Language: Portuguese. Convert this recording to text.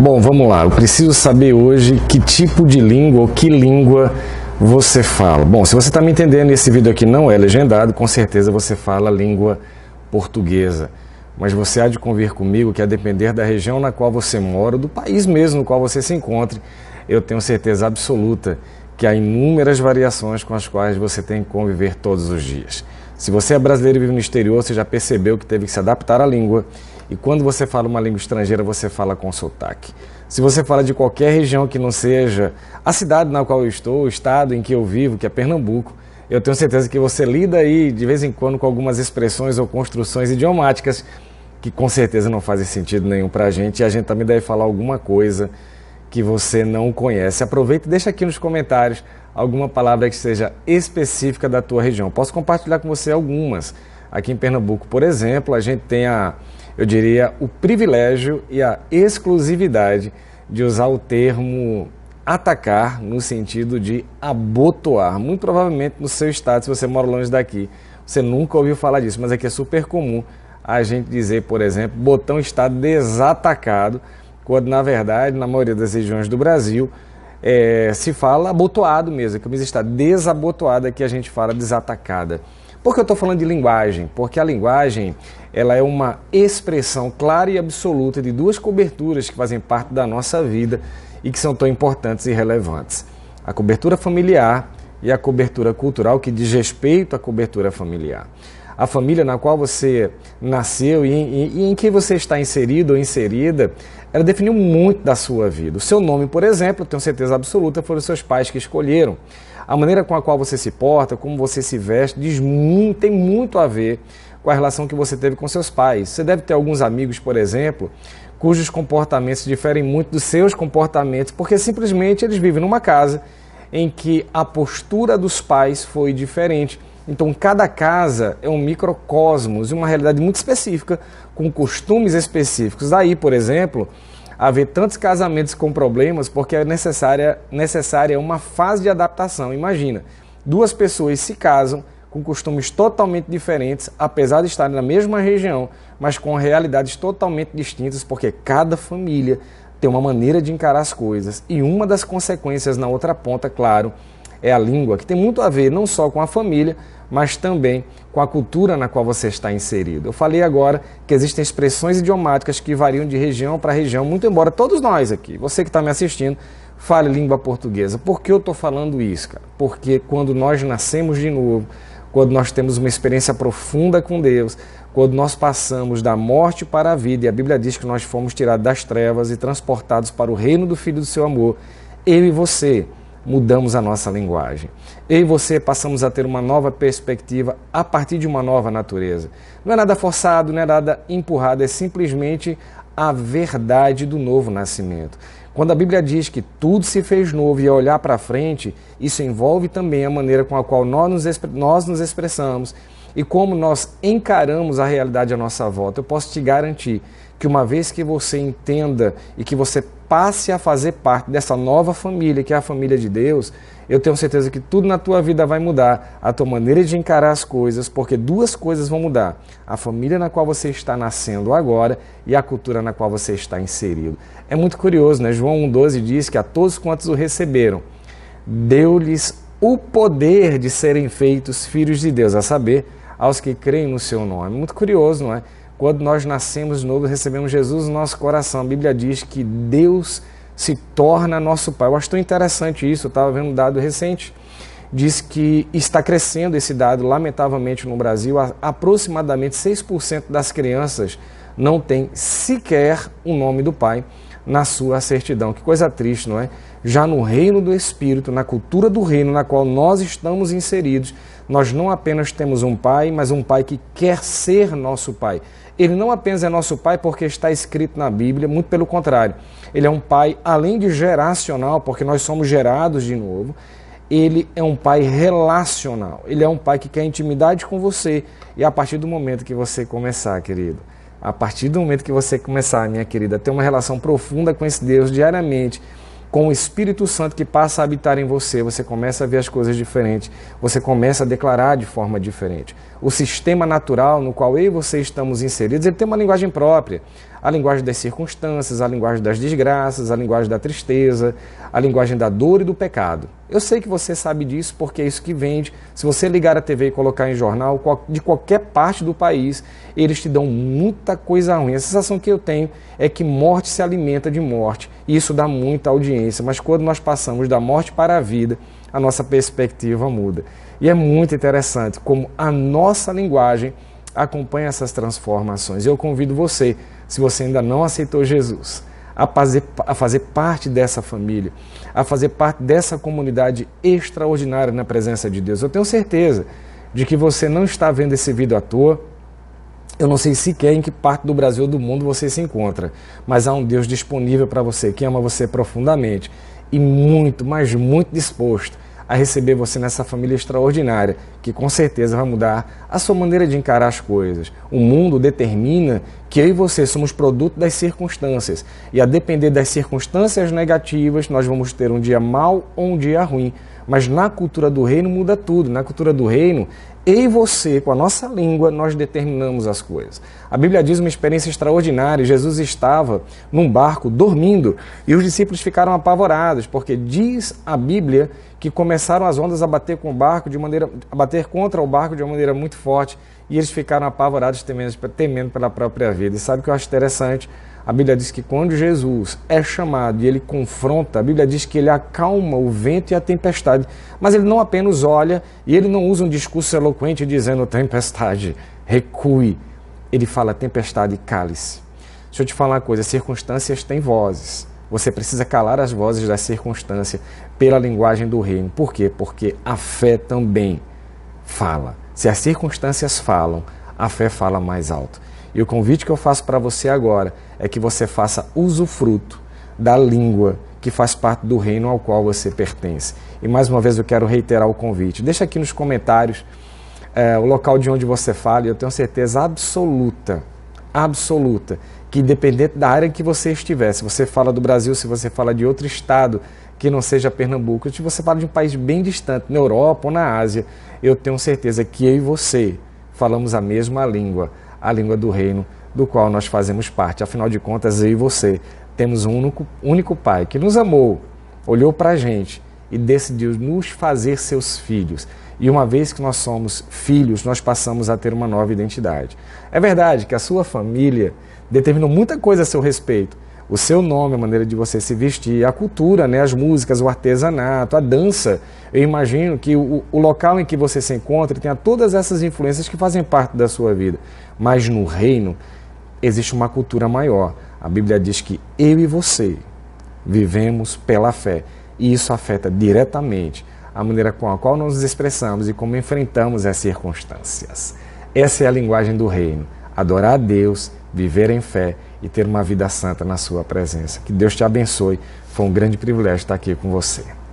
Bom, vamos lá. Eu preciso saber hoje que tipo de língua ou que língua você fala. Bom, se você está me entendendo e esse vídeo aqui não é legendado, com certeza você fala língua portuguesa. Mas você há de convir comigo que, a depender da região na qual você mora, do país mesmo no qual você se encontre, eu tenho certeza absoluta que há inúmeras variações com as quais você tem que conviver todos os dias. Se você é brasileiro e vive no exterior, você já percebeu que teve que se adaptar à língua e quando você fala uma língua estrangeira, você fala com sotaque. Se você fala de qualquer região que não seja a cidade na qual eu estou, o estado em que eu vivo, que é Pernambuco, eu tenho certeza que você lida aí de vez em quando com algumas expressões ou construções idiomáticas que com certeza não fazem sentido nenhum para a gente e a gente também deve falar alguma coisa que você não conhece. Aproveita e deixa aqui nos comentários alguma palavra que seja específica da tua região. Posso compartilhar com você algumas. Aqui em Pernambuco, por exemplo, a gente tem a eu diria, o privilégio e a exclusividade de usar o termo atacar no sentido de abotoar. Muito provavelmente no seu estado, se você mora longe daqui, você nunca ouviu falar disso, mas aqui é, é super comum a gente dizer, por exemplo, botão está desatacado, quando na verdade, na maioria das regiões do Brasil, é, se fala abotoado mesmo, a é camisa está desabotoada, é que a gente fala desatacada. Por que eu estou falando de linguagem? Porque a linguagem ela é uma expressão clara e absoluta de duas coberturas que fazem parte da nossa vida e que são tão importantes e relevantes. A cobertura familiar e a cobertura cultural que diz respeito à cobertura familiar. A família na qual você nasceu e, e, e em que você está inserido ou inserida, ela definiu muito da sua vida. O seu nome, por exemplo, tenho certeza absoluta, foram seus pais que escolheram a maneira com a qual você se porta, como você se veste, diz muito, tem muito a ver com a relação que você teve com seus pais. Você deve ter alguns amigos, por exemplo, cujos comportamentos diferem muito dos seus comportamentos, porque simplesmente eles vivem numa casa em que a postura dos pais foi diferente. Então, cada casa é um microcosmos, e uma realidade muito específica, com costumes específicos. Daí, por exemplo, haver tantos casamentos com problemas porque é necessária, necessária uma fase de adaptação. Imagina, duas pessoas se casam com costumes totalmente diferentes, apesar de estarem na mesma região, mas com realidades totalmente distintas, porque cada família tem uma maneira de encarar as coisas. E uma das consequências na outra ponta, claro, é a língua, que tem muito a ver não só com a família, mas também com a cultura na qual você está inserido. Eu falei agora que existem expressões idiomáticas que variam de região para região, muito embora todos nós aqui, você que está me assistindo, fale língua portuguesa. Por que eu estou falando isso, cara? Porque quando nós nascemos de novo, quando nós temos uma experiência profunda com Deus, quando nós passamos da morte para a vida, e a Bíblia diz que nós fomos tirados das trevas e transportados para o reino do Filho do seu amor, eu e você mudamos a nossa linguagem. Eu e você passamos a ter uma nova perspectiva a partir de uma nova natureza. Não é nada forçado, não é nada empurrado, é simplesmente a verdade do novo nascimento. Quando a Bíblia diz que tudo se fez novo e é olhar para frente, isso envolve também a maneira com a qual nós nos, nós nos expressamos e como nós encaramos a realidade à nossa volta. Eu posso te garantir que uma vez que você entenda e que você passe a fazer parte dessa nova família, que é a família de Deus, eu tenho certeza que tudo na tua vida vai mudar, a tua maneira de encarar as coisas, porque duas coisas vão mudar: a família na qual você está nascendo agora e a cultura na qual você está inserido. É muito curioso, né? João 1,12 diz que a todos quantos o receberam, deu-lhes o poder de serem feitos filhos de Deus, a saber, aos que creem no seu nome. Muito curioso, não é? Quando nós nascemos de novo, recebemos Jesus no nosso coração. A Bíblia diz que Deus se torna nosso Pai. Eu acho tão interessante isso, eu estava vendo um dado recente. Diz que está crescendo esse dado, lamentavelmente, no Brasil. Aproximadamente 6% das crianças não tem sequer o nome do Pai na sua certidão. Que coisa triste, não é? Já no reino do Espírito, na cultura do reino na qual nós estamos inseridos, nós não apenas temos um Pai, mas um Pai que quer ser nosso Pai ele não apenas é nosso pai porque está escrito na Bíblia, muito pelo contrário. Ele é um pai, além de geracional, porque nós somos gerados de novo, ele é um pai relacional. Ele é um pai que quer intimidade com você. E a partir do momento que você começar, querido, a partir do momento que você começar, minha querida, a ter uma relação profunda com esse Deus diariamente, com o Espírito Santo que passa a habitar em você, você começa a ver as coisas diferentes, você começa a declarar de forma diferente. O sistema natural no qual eu e você estamos inseridos, ele tem uma linguagem própria a linguagem das circunstâncias, a linguagem das desgraças, a linguagem da tristeza, a linguagem da dor e do pecado. Eu sei que você sabe disso porque é isso que vende. Se você ligar a TV e colocar em jornal de qualquer parte do país, eles te dão muita coisa ruim. A sensação que eu tenho é que morte se alimenta de morte. E isso dá muita audiência, mas quando nós passamos da morte para a vida, a nossa perspectiva muda. E é muito interessante como a nossa linguagem acompanha essas transformações. Eu convido você se você ainda não aceitou Jesus, a fazer, a fazer parte dessa família, a fazer parte dessa comunidade extraordinária na presença de Deus. Eu tenho certeza de que você não está vendo esse vídeo à toa. Eu não sei sequer em que parte do Brasil ou do mundo você se encontra, mas há um Deus disponível para você que ama você profundamente e muito, mas muito disposto a receber você nessa família extraordinária, que com certeza vai mudar a sua maneira de encarar as coisas. O mundo determina que eu e você somos produto das circunstâncias, e a depender das circunstâncias negativas, nós vamos ter um dia mau ou um dia ruim. Mas na cultura do reino muda tudo. Na cultura do reino, eu e você, com a nossa língua, nós determinamos as coisas. A Bíblia diz uma experiência extraordinária. Jesus estava num barco dormindo e os discípulos ficaram apavorados, porque diz a Bíblia que começaram as ondas a bater com o barco de maneira a bater contra o barco de uma maneira muito forte e eles ficaram apavorados temendo, temendo pela própria vida. E sabe o que eu acho interessante? A Bíblia diz que quando Jesus é chamado e ele confronta, a Bíblia diz que ele acalma o vento e a tempestade. Mas ele não apenas olha e ele não usa um discurso eloquente dizendo: tempestade, recue. Ele fala: tempestade, cale-se. Deixa eu te falar uma coisa: circunstâncias têm vozes. Você precisa calar as vozes da circunstância pela linguagem do reino. Por quê? Porque a fé também fala. Se as circunstâncias falam, a fé fala mais alto. E o convite que eu faço para você agora é que você faça usufruto da língua que faz parte do reino ao qual você pertence. E mais uma vez eu quero reiterar o convite. Deixa aqui nos comentários é, o local de onde você fala, e eu tenho certeza absoluta, absoluta, que independente da área em que você estiver, se você fala do Brasil, se você fala de outro estado que não seja Pernambuco, se você fala de um país bem distante, na Europa ou na Ásia, eu tenho certeza que eu e você falamos a mesma língua a língua do reino do qual nós fazemos parte. Afinal de contas, eu e você temos um único, único Pai que nos amou, olhou para a gente e decidiu nos fazer seus filhos. E uma vez que nós somos filhos, nós passamos a ter uma nova identidade. É verdade que a sua família determinou muita coisa a seu respeito, o seu nome, a maneira de você se vestir, a cultura, né, as músicas, o artesanato, a dança. Eu imagino que o, o local em que você se encontra tenha todas essas influências que fazem parte da sua vida. Mas no reino existe uma cultura maior. A Bíblia diz que eu e você vivemos pela fé. E isso afeta diretamente a maneira com a qual nós nos expressamos e como enfrentamos as circunstâncias. Essa é a linguagem do reino: adorar a Deus viver em fé e ter uma vida santa na Sua presença. Que Deus te abençoe. Foi um grande privilégio estar aqui com você.